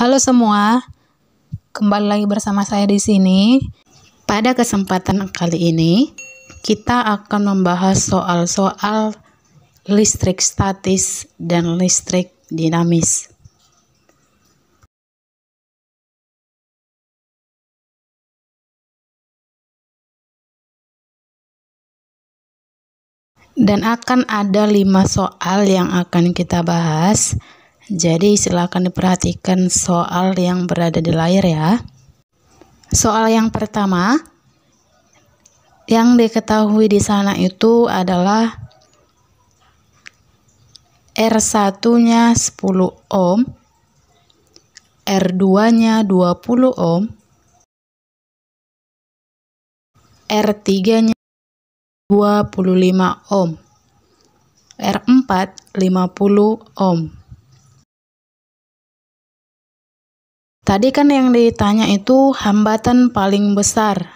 Halo semua, kembali lagi bersama saya di sini. Pada kesempatan kali ini, kita akan membahas soal-soal listrik statis dan listrik dinamis. Dan akan ada lima soal yang akan kita bahas. Jadi silakan diperhatikan soal yang berada di layar ya. Soal yang pertama yang diketahui di sana itu adalah R1-nya 10 ohm, R2-nya 20 ohm, R3-nya 25 ohm, R4 50 ohm. Tadi kan yang ditanya itu hambatan paling besar.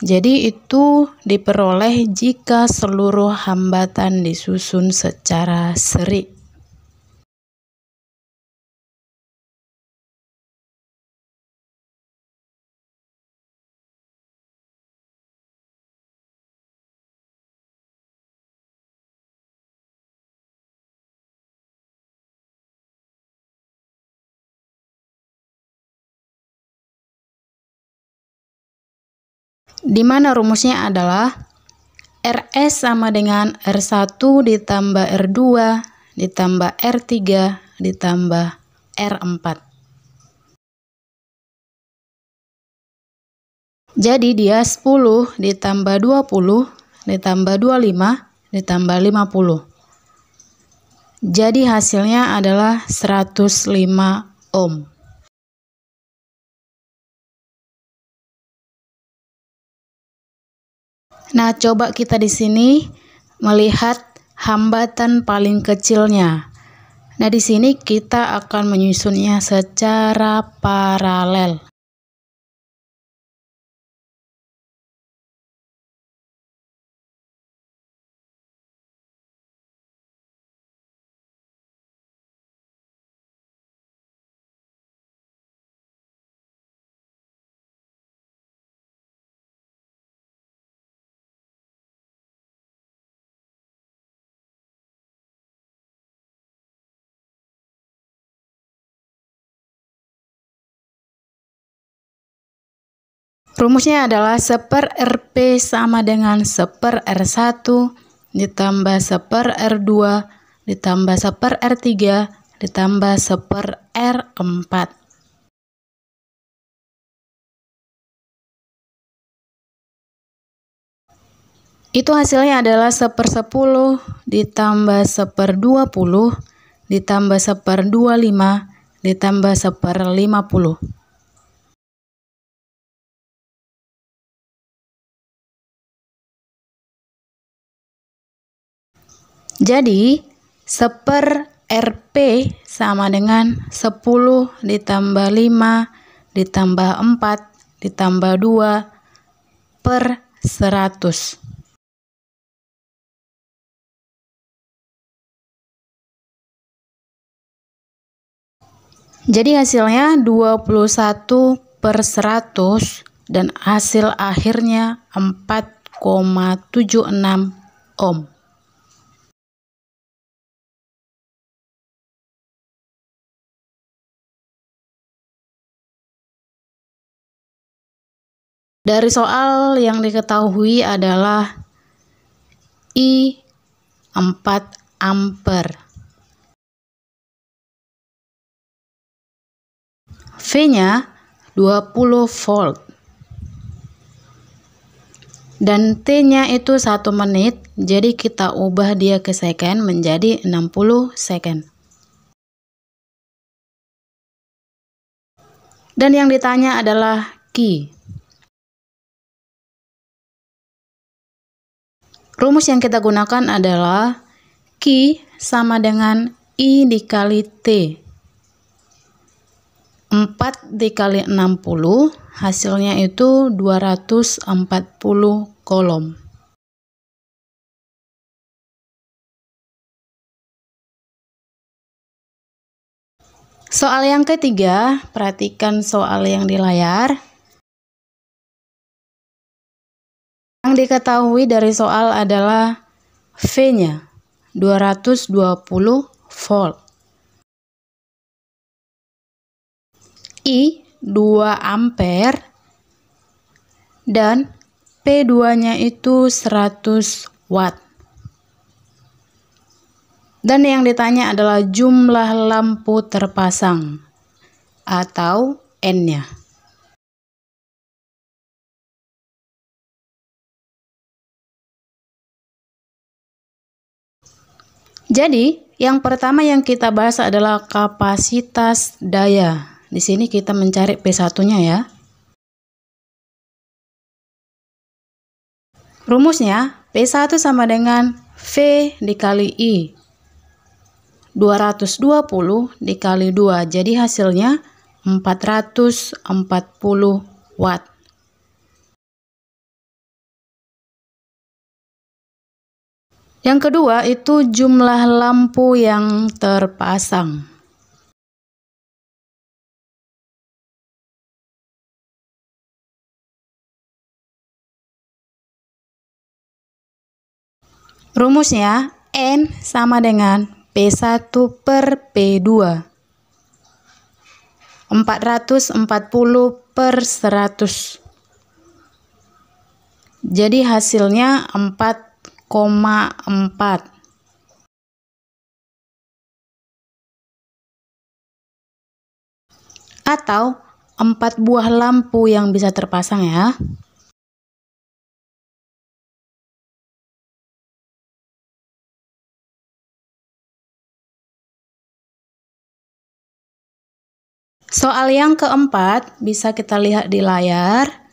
Jadi itu diperoleh jika seluruh hambatan disusun secara serik. di mana rumusnya adalah RS sama dengan R1 ditambah R2 ditambah R3 ditambah R4. Jadi dia 10 ditambah 20 ditambah 25 ditambah 50. Jadi hasilnya adalah 105 ohm. Nah, coba kita di sini melihat hambatan paling kecilnya. Nah, di sini kita akan menyusunnya secara paralel. Rumusnya adalah seper RP sama dengan seper R1 ditambah seper R2 ditambah seper R3 ditambah seper R4. Itu hasilnya adalah seper 10 ditambah seper 20 ditambah seper 25 ditambah seper 50. Jadi, seper RP sama dengan 10 ditambah 5 ditambah 4 ditambah 2 per 100. Jadi hasilnya 21 per 100 dan hasil akhirnya 4,76 ohm. Dari soal yang diketahui adalah I 4 ampere. V-nya 20 volt. Dan T-nya itu 1 menit, jadi kita ubah dia ke second menjadi 60 second. Dan yang ditanya adalah Q. Rumus yang kita gunakan adalah Q sama dengan I dikali T. 4 dikali 60 hasilnya itu 240 kolom. Soal yang ketiga, perhatikan soal yang di layar. diketahui dari soal adalah V-nya 220 volt. I 2 ampere dan P2-nya itu 100 watt. Dan yang ditanya adalah jumlah lampu terpasang atau N-nya. Jadi, yang pertama yang kita bahas adalah kapasitas daya. Di sini kita mencari P1-nya ya. Rumusnya, P1 sama dengan V dikali I. 220 dikali 2, jadi hasilnya 440 watt. Yang kedua itu jumlah lampu yang terpasang. Rumusnya N sama dengan P1 per P2. 440 per 100. Jadi hasilnya 4 atau 4 buah lampu yang bisa terpasang ya. Soal yang keempat bisa kita lihat di layar.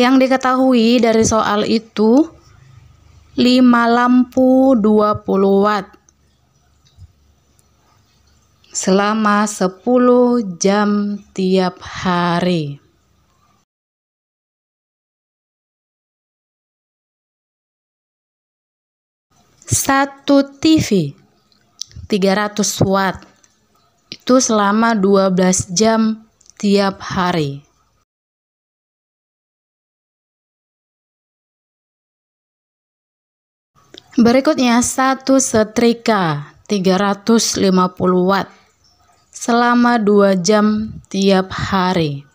Yang diketahui dari soal itu 5 lampu 20 watt selama 10 jam tiap hari. Satu TV 300 watt itu selama 12 jam tiap hari. Berikutnya satu setrika 350 watt selama 2 jam tiap hari.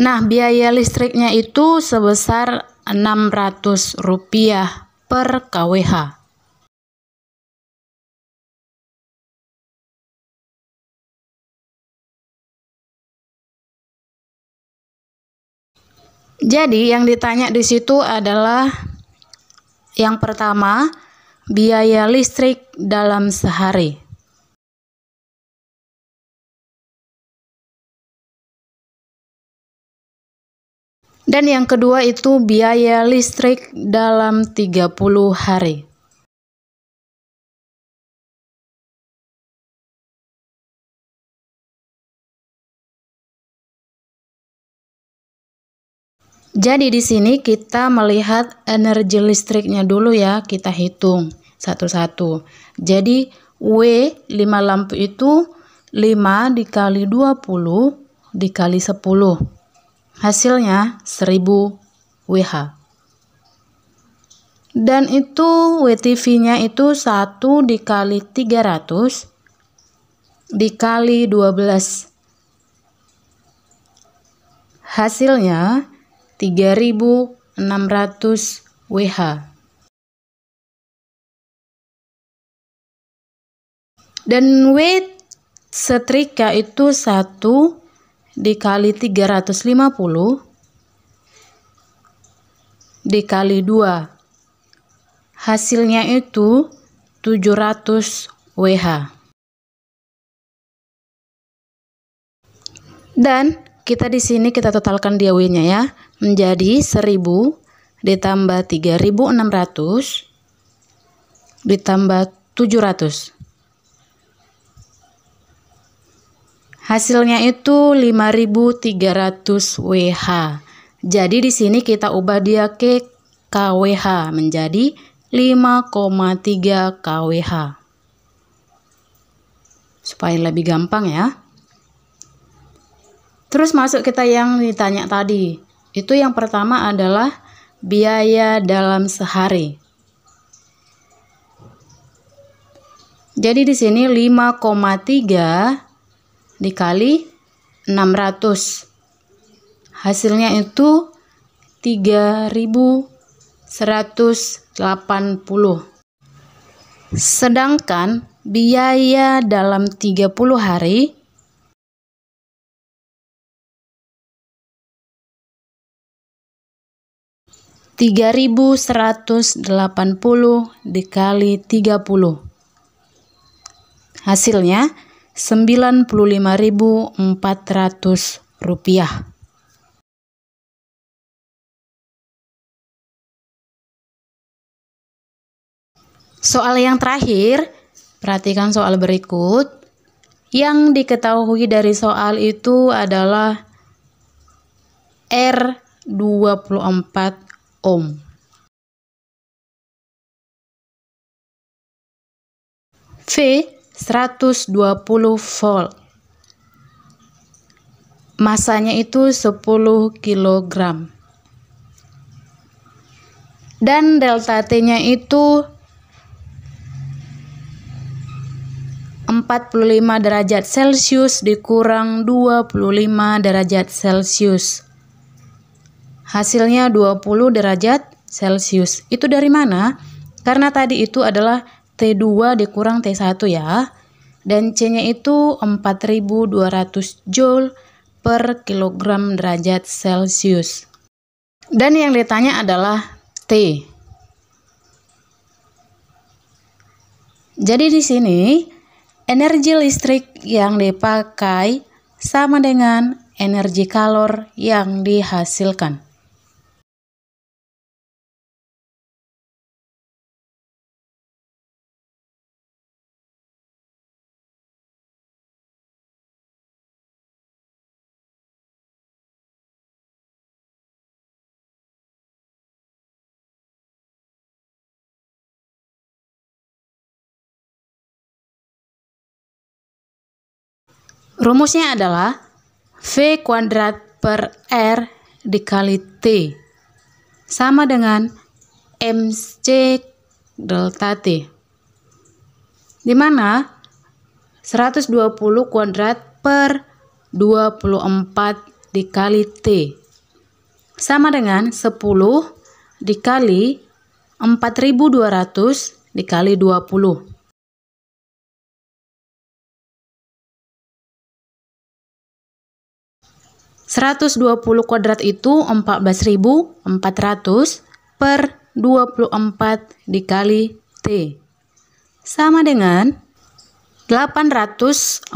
Nah, biaya listriknya itu sebesar ratus rupiah per kWh. Jadi yang ditanya di situ adalah yang pertama, biaya listrik dalam sehari. Dan yang kedua itu biaya listrik dalam 30 hari. Jadi di sini kita melihat energi listriknya dulu ya, kita hitung satu-satu. Jadi W 5 lampu itu 5 dikali 20 dikali 10. Hasilnya 1000 WH. Dan itu WTV-nya itu 1 dikali 300 dikali 12. Hasilnya 3600 WH. Dan weight setrika itu 1 dikali 350 dikali 2. Hasilnya itu 700 WH. Dan kita di sini kita totalkan dia W-nya ya menjadi 1000 ditambah 3600 ditambah 700. Hasilnya itu 5300 WH. Jadi di sini kita ubah dia ke KWH menjadi 5,3 KWH. Supaya lebih gampang ya. Terus masuk kita yang ditanya tadi. Itu yang pertama adalah biaya dalam sehari. Jadi di sini 5,3 dikali 600. Hasilnya itu 3180. Sedangkan biaya dalam 30 hari 3180 dikali 30. Hasilnya 95.400 rupiah. Soal yang terakhir, perhatikan soal berikut. Yang diketahui dari soal itu adalah R24 Om. V 120 volt. Masanya itu 10 kg. Dan delta T-nya itu 45 derajat Celcius dikurang 25 derajat Celcius. Hasilnya 20 derajat Celcius. Itu dari mana? Karena tadi itu adalah T2 dikurang T1 ya. Dan C-nya itu 4200 joule per kilogram derajat Celcius. Dan yang ditanya adalah T. Jadi di sini energi listrik yang dipakai sama dengan energi kalor yang dihasilkan. Rumusnya adalah V kuadrat per R dikali T sama dengan MC delta T. Di mana 120 kuadrat per 24 dikali T sama dengan 10 dikali 4200 dikali 20. 120 kuadrat itu 14.400 per 24 dikali T. Sama dengan 840.000.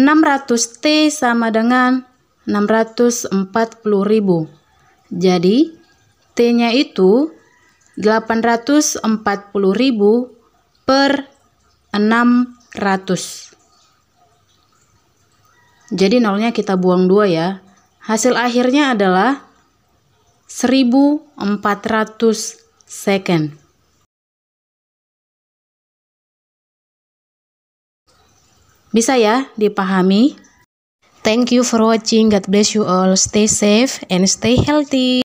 600 T sama dengan 640.000. Jadi T-nya itu 840.000 per 600. Jadi nolnya kita buang dua ya. Hasil akhirnya adalah 1400 second. Bisa ya dipahami? Thank you for watching. God bless you all. Stay safe and stay healthy.